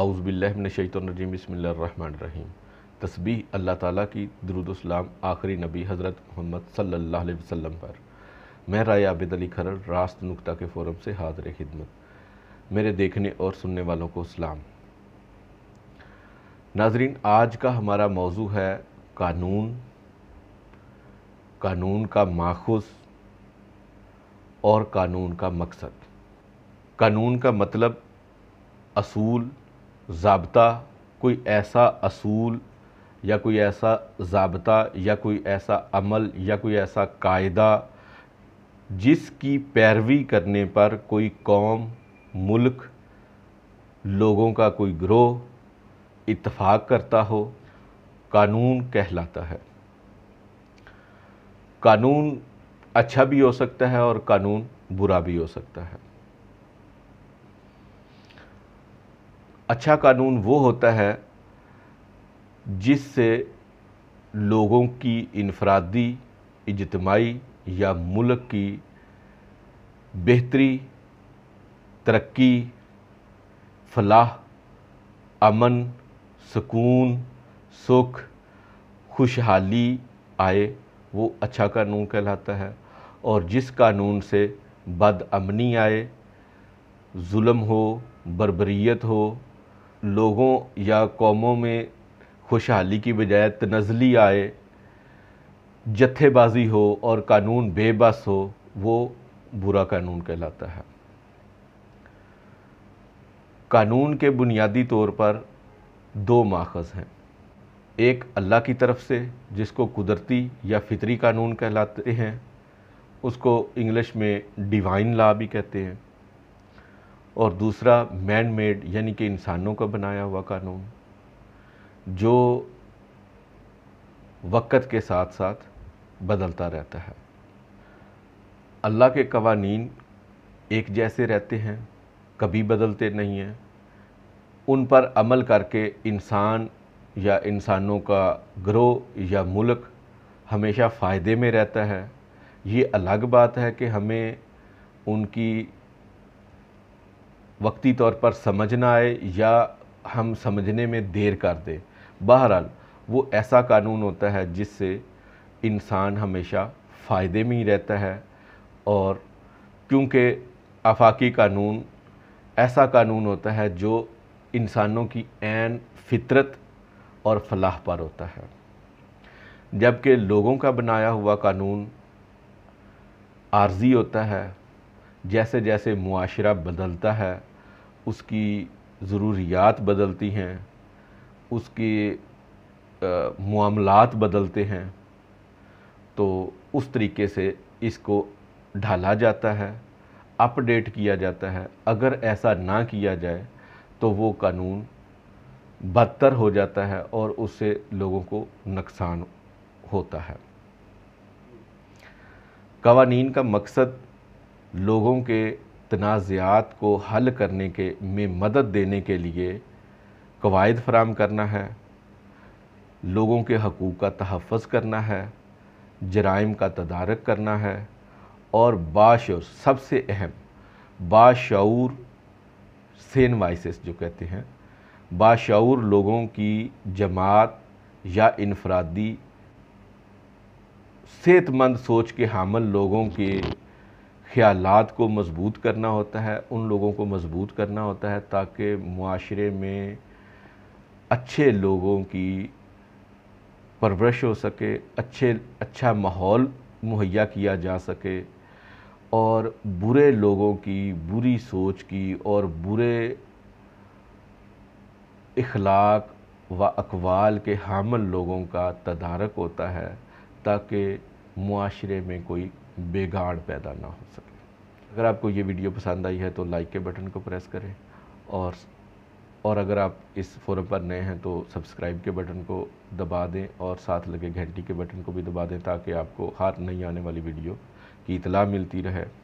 आउज़बिल्लिमिनशतरजीम बसमीम तस्बी अल्लाह ताला की दरुदोसलाम आखिरी नबी हज़रत मोहम्मद सल्ला वसम पर मैं राय आबिद अली खरर रास्त नुकता के फ़ोरम से हाजिर खिदमत मेरे देखने और सुनने वालों को सलाम नाजरीन आज का हमारा मौजू है कानून कानून का माखुज और कानून का मकसद कानून का मतलब असूल ज़बता कोई ऐसा असूल या कोई ऐसा ज़बता या कोई ऐसा अमल या कोई ऐसा कायदा जिसकी पैरवी करने पर कोई कौम मुल्क लोगों का कोई ग्रोह इतफ़ाक़ करता हो कानून कहलाता है कानून अच्छा भी हो सकता है और कानून बुरा भी हो सकता है अच्छा कानून वो होता है जिससे लोगों की इनफरादी इजतमाही या मुल्क की बेहतरी तरक्की फलाह अमन सुकून सुख खुशहाली आए वो अच्छा कानून कहलाता है और जिस कानून से बदअमनी आए जुल्म हो बरबरीत हो लोगों या कौमों में खुशहाली की बजाय तनजली आए जत्थेबाजी हो और कानून बेबस हो वो बुरा कानून कहलाता है कानून के बुनियादी तौर पर दो माखज़ हैं एक अल्लाह की तरफ से जिसको कुदरती या फितरी कानून कहलाते हैं उसको इंग्लिश में डिवाइन लॉ भी कहते हैं और दूसरा मैन मेड यानी कि इंसानों का बनाया हुआ कानून जो वक़्त के साथ साथ बदलता रहता है अल्लाह के कवानीन एक जैसे रहते हैं कभी बदलते नहीं हैं उन पर अमल करके इंसान या इंसानों का ग्रोह या मुल्क हमेशा फ़ायदे में रहता है ये अलग बात है कि हमें उनकी वक्ती तौर पर समझ ना आए या हम समझने में देर कर दे बहरहाल वो ऐसा कानून होता है जिससे इंसान हमेशा फ़ायदे में ही रहता है और क्योंकि आफाकी कानून ऐसा कानून होता है जो इंसानों की एन फितरत और फलाह पर होता है जबकि लोगों का बनाया हुआ कानून आर्जी होता है जैसे जैसे मुआशरा बदलता है उसकी ज़रूरियात बदलती हैं उसके मामलात बदलते हैं तो उस तरीके से इसको ढाला जाता है अपडेट किया जाता है अगर ऐसा ना किया जाए तो वो कानून बदतर हो जाता है और उससे लोगों को नुकसान होता है कवानीन का मकसद लोगों के तनाज़ात को हल करने के में मदद देने के लिए कवायद फराम करना है लोगों के हकूक़ का तहफ़ करना है जराइम का तदारक करना है और बाशर सबसे अहम बाशूर सेन वाइसिस जो कहते हैं बाशूर लोगों की जमात या इनफरादी सेहतमंद सोच के हामल लोगों के ख्याल को मजबूत करना होता है उन लोगों को मजबूत करना होता है ताकि माशरे में अच्छे लोगों की परवरिश हो सके अच्छे अच्छा माहौल मुहैया किया जा सके और बुरे लोगों की बुरी सोच की और बुरे इखलाक व अकवाल के हामल लोगों का तदारक होता है ताकि माशरे में कोई बेगाड़ पैदा ना हो सके अगर आपको ये वीडियो पसंद आई है तो लाइक के बटन को प्रेस करें और और अगर आप इस फोरम पर नए हैं तो सब्सक्राइब के बटन को दबा दें और साथ लगे घंटी के बटन को भी दबा दें ताकि आपको हर नई आने वाली वीडियो की इतला मिलती रहे